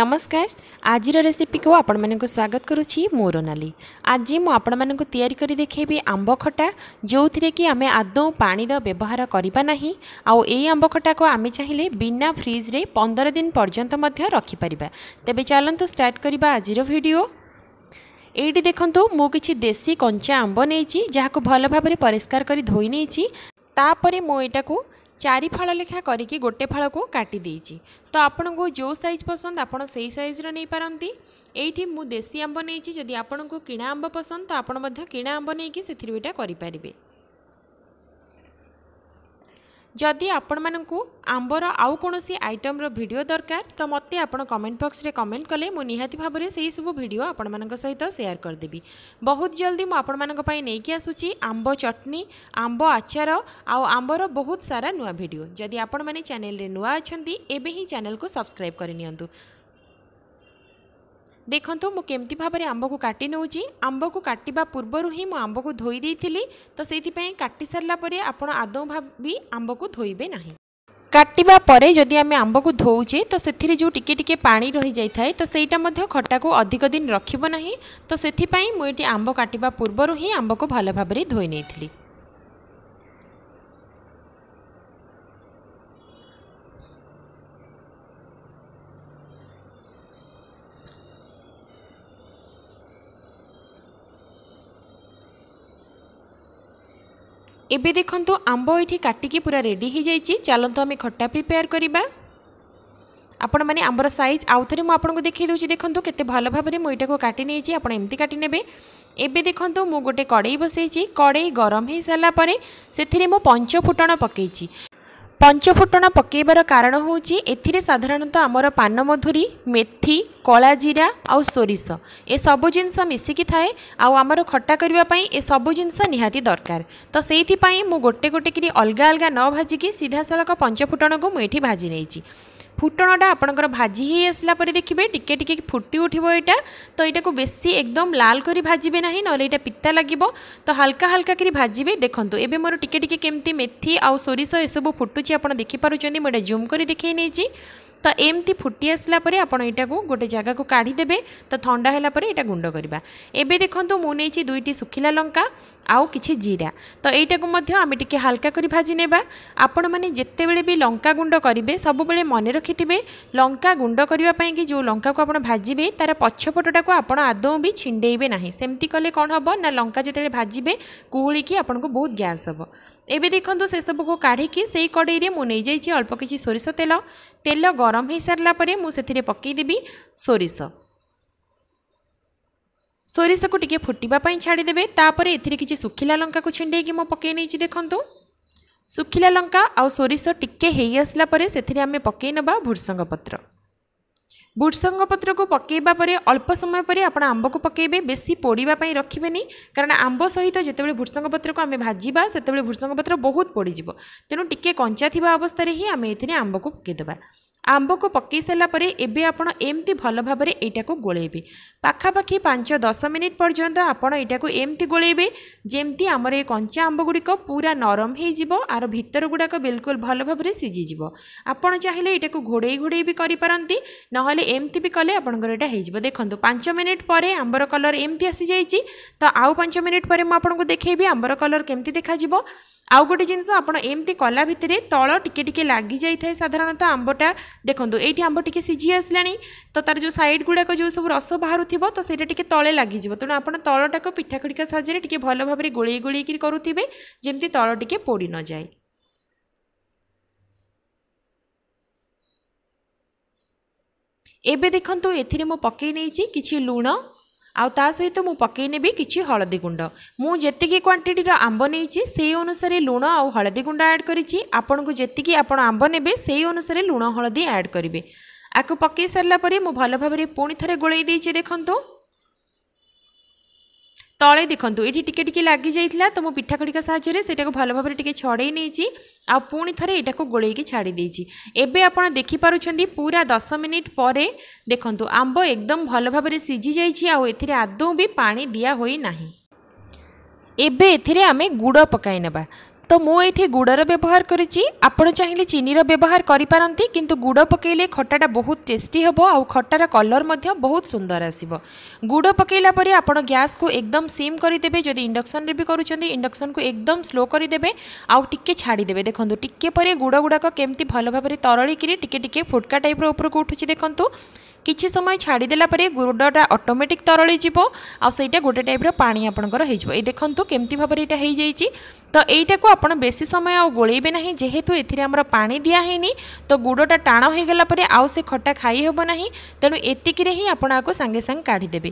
ନମସ୍କାର ଆଜିର ରେସିପିକୁ ଆପଣମାନଙ୍କୁ ସ୍ୱାଗତ କରୁଛି ମୁଁ ରୋନାଲି ଆଜି ମୁଁ ଆପଣମାନଙ୍କୁ ତିଆରି କରି ଦେଖେଇବି ଆମ୍ବ ଖଟା ଯେଉଁଥିରେ କି ଆମେ ଆଦୌ ପାଣିର ବ୍ୟବହାର କରିବା ନାହିଁ ଆଉ ଏଇ ଆମ୍ବ ଖଟାକୁ ଆମେ ଚାହିଁଲେ ବିନା ଫ୍ରିଜ୍ରେ ପନ୍ଦର ଦିନ ପର୍ଯ୍ୟନ୍ତ ମଧ୍ୟ ରଖିପାରିବା ତେବେ ଚାଲନ୍ତୁ ଷ୍ଟାର୍ଟ କରିବା ଆଜିର ଭିଡ଼ିଓ ଏଇଠି ଦେଖନ୍ତୁ ମୁଁ କିଛି ଦେଶୀ କଞ୍ଚା ଆମ୍ବ ନେଇଛି ଯାହାକୁ ଭଲ ଭାବରେ ପରିଷ୍କାର କରି ଧୋଇ ନେଇଛି ତାପରେ ମୁଁ ଏଇଟାକୁ চারি ফাড় লেখা করিকি গোটে ফাড়কু কাটি দিয়েছি তো আপনার যে সাইজ পসন্দ আপনার সেই সাইজর নিয়ে পারতি এইটি মু দেশি আম্ব নিয়েছি যদি আপনার কিণা আম্ব পসন্দ তো আপনার কিণা আম্ব নিয়ে সেটা করে ଯଦି ଆପଣମାନଙ୍କୁ ଆମ୍ବର ଆଉ କୌଣସି ଆଇଟମ୍ର ଭିଡ଼ିଓ ଦରକାର ତ ମୋତେ ଆପଣ କମେଣ୍ଟ ବକ୍ସରେ କମେଣ୍ଟ କଲେ ମୁଁ ନିହାତି ଭାବରେ ସେହିସବୁ ଭିଡ଼ିଓ ଆପଣମାନଙ୍କ ସହିତ ସେୟାର କରିଦେବି ବହୁତ ଜଲ୍ଦି ମୁଁ ଆପଣମାନଙ୍କ ପାଇଁ ନେଇକି ଆସୁଛି ଆମ୍ବ ଚଟଣି ଆମ୍ବ ଆଚାର ଆଉ ଆମ୍ବର ବହୁତ ସାରା ନୂଆ ଭିଡ଼ିଓ ଯଦି ଆପଣମାନେ ଚ୍ୟାନେଲରେ ନୂଆ ଅଛନ୍ତି ଏବେ ହିଁ ଚ୍ୟାନେଲକୁ ସବସ୍କ୍ରାଇବ୍ କରିନିଅନ୍ତୁ ଦେଖନ୍ତୁ ମୁଁ କେମିତି ଭାବରେ ଆମ୍ବକୁ କାଟି ନେଉଛି ଆମ୍ବକୁ କାଟିବା ପୂର୍ବରୁ ହିଁ ମୁଁ ଆମ୍ବକୁ ଧୋଇ ଦେଇଥିଲି ତ ସେଇଥିପାଇଁ କାଟି ସାରିଲା ପରେ ଆପଣ ଆଦୌ ଭାବି ଆମ୍ବକୁ ଧୋଇବେ ନାହିଁ କାଟିବା ପରେ ଯଦି ଆମେ ଆମ୍ବକୁ ଧୋଉଛେ ତ ସେଥିରେ ଯେଉଁ ଟିକେ ଟିକେ ପାଣି ରହିଯାଇଥାଏ ତ ସେଇଟା ମଧ୍ୟ ଖଟାକୁ ଅଧିକ ଦିନ ରଖିବ ନାହିଁ ତ ସେଥିପାଇଁ ମୁଁ ଏଠି ଆମ୍ବ କାଟିବା ପୂର୍ବରୁ ହିଁ ଆମ୍ବକୁ ଭଲ ଭାବରେ ଧୋଇ ନେଇଥିଲି এবে দেখন্তু আম্ব এটি কাটিকি পুরা রেডি হয়ে যাই চালু আমি খটা প্রিপেয়ার করা আপন মানে আমার সাইজ আউথরে মু আপনার দেখাই দেছি দেখুন কেতে ভালো ভাবে মু এটা কাটি নিয়েছি আপনার এমতি কাটি নেবে এবে দেখুন মু গোটে কড়াই বসাইছি কড়াই গরম হয়ে সারা পরে সেথিরে পঞ্চ পকাইছি ପଞ୍ଚଫୁଟଣ ପକାଇବାର କାରଣ ହେଉଛି ଏଥିରେ ସାଧାରଣତଃ ଆମର ପାନ ମଧୁରି ମେଥି କଳାଜିରା ଆଉ ସୋରିଷ ଏସବୁ ଜିନିଷ ମିଶିକି ଥାଏ ଆଉ ଆମର ଖଟା କରିବା ପାଇଁ ଏସବୁ ଜିନିଷ ନିହାତି ଦରକାର ତ ସେଇଥିପାଇଁ ମୁଁ ଗୋଟେ ଗୋଟେ କିରି ଅଲଗା ଅଲଗା ନ ଭାଜିକି ସିଧାସଳଖ ପଞ୍ଚଫୁଟଣକୁ ମୁଁ ଏଠି ଭାଜି ନେଇଛି ফুটনটা আপনার ভাজি হয়ে আসলা পরে দেখবে টিকি টিকি ফুটি উঠব এটা তো এটা বেশি একদম লাল করে ভাজবে না নহলে এটা পিতা লাগিব তো হালকা হালকা করে ভাজবে দেখুন এবে মোর টিকি টিকি কমিটি মেথি আোরিষ এসব ফুটুছি আপনার দেখিপারুচ্ছেন মু এটা জুম করে দেখে নিয়েছি তো এমতি ফুটি আসলা পরে আপনার এটা গোটে জায়গা জায়গাকে দেবে তো থা হলাপরে এটা গুণ্ড করা এবে দেখুন মু দুইটি শুখিলা লঙ্কা ଆଉ କିଛି ଜିରା ତ ଏଇଟାକୁ ମଧ୍ୟ ଆମେ ଟିକେ ହାଲକା କରି ଭାଜି ନେବା ଆପଣମାନେ ଯେତେବେଳେ ବି ଲଙ୍କା ଗୁଣ୍ଡ କରିବେ ସବୁବେଳେ ମନେ ରଖିଥିବେ ଲଙ୍କା ଗୁଣ୍ଡ କରିବା ପାଇଁକି ଯେଉଁ ଲଙ୍କାକୁ ଆପଣ ଭାଜିବେ ତା'ର ପଛପଟଟାକୁ ଆପଣ ଆଦୌ ବି ଛିଣ୍ଡେଇବେ ନାହିଁ ସେମିତି କଲେ କ'ଣ ହେବ ନା ଲଙ୍କା ଯେତେବେଳେ ଭାଜିବେ କୁହୁଳିକି ଆପଣଙ୍କୁ ବହୁତ ଗ୍ୟାସ୍ ହେବ ଏବେ ଦେଖନ୍ତୁ ସେସବୁକୁ କାଢ଼ିକି ସେଇ କଡ଼େଇରେ ମୁଁ ନେଇଯାଇଛି ଅଳ୍ପ କିଛି ସୋରିଷ ତେଲ ତେଲ ଗରମ ହୋଇସାରିଲା ପରେ ମୁଁ ସେଥିରେ ପକାଇଦେବି ସୋରିଷ ସୋରିଷକୁ ଟିକିଏ ଫୁଟିବା ପାଇଁ ଛାଡ଼ିଦେବେ ତାପରେ ଏଥିରେ କିଛି ଶୁଖିଲା ଲଙ୍କାକୁ ଛିଣ୍ଡେଇକି ମୁଁ ପକାଇ ନେଇଛି ଦେଖନ୍ତୁ ଶୁଖିଲା ଲଙ୍କା ଆଉ ସୋରିଷ ଟିକିଏ ହେଇ ଆସିଲା ପରେ ସେଥିରେ ଆମେ ପକାଇ ନେବା ଭୃଷଙ୍ଗ ପତ୍ର ଭୃଷଙ୍ଗ ପତ୍ରକୁ ପକାଇବା ପରେ ଅଳ୍ପ ସମୟ ପରେ ଆପଣ ଆମ୍ବକୁ ପକାଇବେ ବେଶୀ ପୋଡ଼ିବା ପାଇଁ ରଖିବେନି କାରଣ ଆମ୍ବ ସହିତ ଯେତେବେଳେ ଭୃଷଙ୍ଗ ପତ୍ରକୁ ଆମେ ଭାଜିବା ସେତେବେଳେ ଭୃଷଙ୍ଗ ପତ୍ର ବହୁତ ପୋଡ଼ିଯିବ ତେଣୁ ଟିକିଏ କଞ୍ଚା ଥିବା ଅବସ୍ଥାରେ ହିଁ ଆମେ ଏଥିରେ ଆମ୍ବକୁ ପକାଇଦେବା ଆମ୍ବକୁ ପକାଇ ସାରିଲା ପରେ ଏବେ ଆପଣ ଏମିତି ଭଲ ଭାବରେ ଏଇଟାକୁ ଗୋଳେଇବେ ପାଖାପାଖି ପାଞ୍ଚ ଦଶ ମିନିଟ୍ ପର୍ଯ୍ୟନ୍ତ ଆପଣ ଏଇଟାକୁ ଏମିତି ଗୋଳେଇବେ ଯେମିତି ଆମର ଏ କଞ୍ଚା ଆମ୍ବ ଗୁଡ଼ିକ ପୁରା ନରମ ହେଇଯିବ ଆର ଭିତର ଗୁଡ଼ାକ ବିଲକୁଲ ଭଲ ଭାବରେ ସିଝିଯିବ ଆପଣ ଚାହିଁଲେ ଏଇଟାକୁ ଘୋଡ଼େଇ ଘୋଡ଼େଇ ବି କରିପାରନ୍ତି ନହେଲେ ଏମିତି ବି କଲେ ଆପଣଙ୍କର ଏଇଟା ହେଇଯିବ ଦେଖନ୍ତୁ ପାଞ୍ଚ ମିନିଟ୍ ପରେ ଆମ୍ବର କଲର୍ ଏମିତି ଆସିଯାଇଛି ତ ଆଉ ପାଞ୍ଚ ମିନିଟ୍ ପରେ ମୁଁ ଆପଣଙ୍କୁ ଦେଖେଇବି ଆମ୍ବର କଲର୍ କେମିତି ଦେଖାଯିବ আউ গোটে জিনিস আপনার এমতি কলা ভিতরে তল টিকে টিকে লাগি যাই থাকে সাধারণত আম্বটা দেখুন এইটি আম্ব টিকে সিঝি আসলানি তো তার যে সাইড গুড়াক যে সব রস বাহুথিব তো সেটা টিকে তলে লাগিযোগ তেমন আপনার তলটাকে পিঠা খড়িকা সাহায্যে টিকে ভালো ভাবে গোলাই গোলাইকি করুবে যেমতি তল টিকে পোড়ি ন যায় এবে দেখুন এতে মু পকাই নেইছি কিছু লুণ ଆଉ ତା ସହିତ ମୁଁ ପକାଇ ନେବି କିଛି ହଳଦୀ ଗୁଣ୍ଡ ମୁଁ ଯେତିକି କ୍ୱାଣ୍ଟିଟିର ଆମ୍ବ ନେଇଛି ସେଇ ଅନୁସାରେ ଲୁଣ ଆଉ ହଳଦୀ ଗୁଣ୍ଡ ଆଡ଼୍ କରିଛି ଆପଣଙ୍କୁ ଯେତିକି ଆପଣ ଆମ୍ବ ନେବେ ସେଇ ଅନୁସାରେ ଲୁଣ ହଳଦୀ ଆଡ଼୍ କରିବେ ଆକୁ ପକାଇ ସାରିଲା ପରେ ମୁଁ ଭଲ ଭାବରେ ପୁଣି ଥରେ ଗୋଳେଇ ଦେଇଛି ଦେଖନ୍ତୁ তলে দেখুন এটি টিকে টিকে লাগি যাই তো মু পিঠা খড়িকা সাহায্যে সেটা ভালো ভাবে টিকে ছড়াই নিয়েছি আপনি থরে এটাকে গোলাইকি ছাড়ি দিয়েছি এবে আপনার দেখিপারুচ্ছেন পুরা দশ মিনিট পরে দেখুন আম্ব একদম ভালো ভাবে সিঝি যাই আদৌ আদৌ বি পা দিয়া হয়ে না এবে এতে আমি গুড় পকাই নেবা ତ ମୁଁ ଏଇଠି ଗୁଡ଼ର ବ୍ୟବହାର କରିଛି ଆପଣ ଚାହିଁଲେ ଚିନିର ବ୍ୟବହାର କରିପାରନ୍ତି କିନ୍ତୁ ଗୁଡ଼ ପକାଇଲେ ଖଟାଟା ବହୁତ ଟେଷ୍ଟି ହେବ ଆଉ ଖଟାର କଲର୍ ମଧ୍ୟ ବହୁତ ସୁନ୍ଦର ଆସିବ ଗୁଡ଼ ପକାଇଲା ପରେ ଆପଣ ଗ୍ୟାସ୍କୁ ଏକଦମ ସିମ୍ କରିଦେବେ ଯଦି ଇଣ୍ଡକ୍ସନ୍ରେ ବି କରୁଛନ୍ତି ଇଣ୍ଡକ୍ସନ୍କୁ ଏକଦମ ସ୍ଲୋ କରିଦେବେ ଆଉ ଟିକେ ଛାଡ଼ିଦେବେ ଦେଖନ୍ତୁ ଟିକେ ପରେ ଗୁଡ଼ ଗୁଡ଼ାକ କେମିତି ଭଲ ଭାବରେ ତରଳିକିରି ଟିକେ ଟିକେ ଫୁଟକା ଟାଇପ୍ର ଉପରକୁ ଉଠୁଛି ଦେଖନ୍ତୁ କିଛି ସମୟ ଛାଡ଼ିଦେଲା ପରେ ଗୁଡ଼ଟା ଅଟୋମେଟିକ୍ ତରଳି ଯିବ ଆଉ ସେଇଟା ଗୋଟେ ଟାଇପ୍ର ପାଣି ଆପଣଙ୍କର ହେଇଯିବ ଏଇ ଦେଖନ୍ତୁ କେମିତି ଭାବରେ ଏଇଟା ହେଇଯାଇଛି ତ ଏଇଟାକୁ ଆପଣ ବେଶୀ ସମୟ ଆଉ ଗୋଳେଇବେ ନାହିଁ ଯେହେତୁ ଏଥିରେ ଆମର ପାଣି ଦିଆ ହେଇନି ତ ଗୁଡ଼ଟା ଟାଣ ହୋଇଗଲା ପରେ ଆଉ ସେ ଖଟା ଖାଇ ହେବ ନାହିଁ ତେଣୁ ଏତିକିରେ ହିଁ ଆପଣ ଆକୁ ସାଙ୍ଗେ ସାଙ୍ଗେ କାଢ଼ିଦେବେ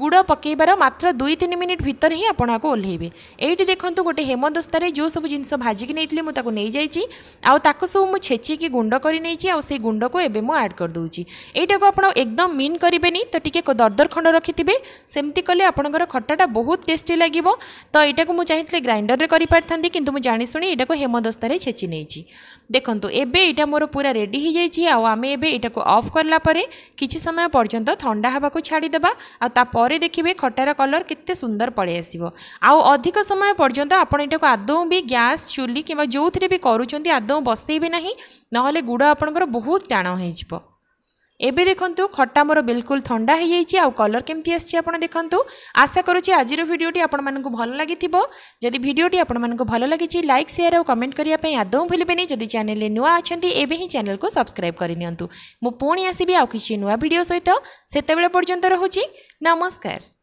ଗୁଡ଼ ପକାଇବାର ମାତ୍ର ଦୁଇ ତିନି ମିନିଟ୍ ଭିତରେ ହିଁ ଆପଣ ଆକୁ ଓହ୍ଲେଇବେ ଏଇଠି ଦେଖନ୍ତୁ ଗୋଟେ ହେମଦସ୍ତାରେ ଯେଉଁ ସବୁ ଜିନିଷ ଭାଜିକି ନେଇଥିଲି ମୁଁ ତାକୁ ନେଇଯାଇଛି ଆଉ ତାକୁ ସବୁ ମୁଁ ଛେଚିକି ଗୁଣ୍ଡ କରିନେଇଛି ଆଉ ସେଇ ଗୁଣ୍ଡକୁ ଏବେ ମୁଁ ଆଡ଼୍ କରିଦେଉଛି ଏଇଟାକୁ ଆପଣ একদম মিন করবেনি তো টিকি দরদর খণ্ড রক্ষিথে সেমতি কলে আপনার খটাটা বহুত টেস্টি লাগবে তো এইটা চাইলে গ্রাইন্ডরের করে পারি কিন্তু জাশুনি এটা হেমদস্তায় ছেচি নিয়েছি দেখুন এবে এটা মোর পুরা রেডি হয়ে যাই আমি এবে এটা অফ কলা পরে কিছু সময় পর্যন্ত থা হওয়া ছাড়িদেবা আপরে দেখবে খটার কলর কেতে সুন্দর পড়ে আসব আধিক সময় পর্যন্ত আপনার এটা আদৌ বি গ্যাস চুলি কিংবা যে করছেন আদৌ বসাইবে না নহলে গুড় আপনার বহুত টাণ হয়ে যাব এবে দেখন্তু খটা মোর বিলকুল থন্ডা হয়ে যাই আউ কলর কেমতি আসছে আপনার দেখুন আশা করছি আজির ভিডিওটি আপনার ভাল লাগিথিব যদি ভিডিওটি আপনার ভাল লাগিছি লাইক সেয়ার আউ কমেন্ট করা আদৌ ভুলবেনি যদি চ্যানেলে নূয়া অনেক এবে হি চ্যানেল সবসক্রাইব করে নিউ পুঁ আসবি আউ কিছু ভিডিও সহ সেতবে পর্যন্ত রহুছি নমস্কার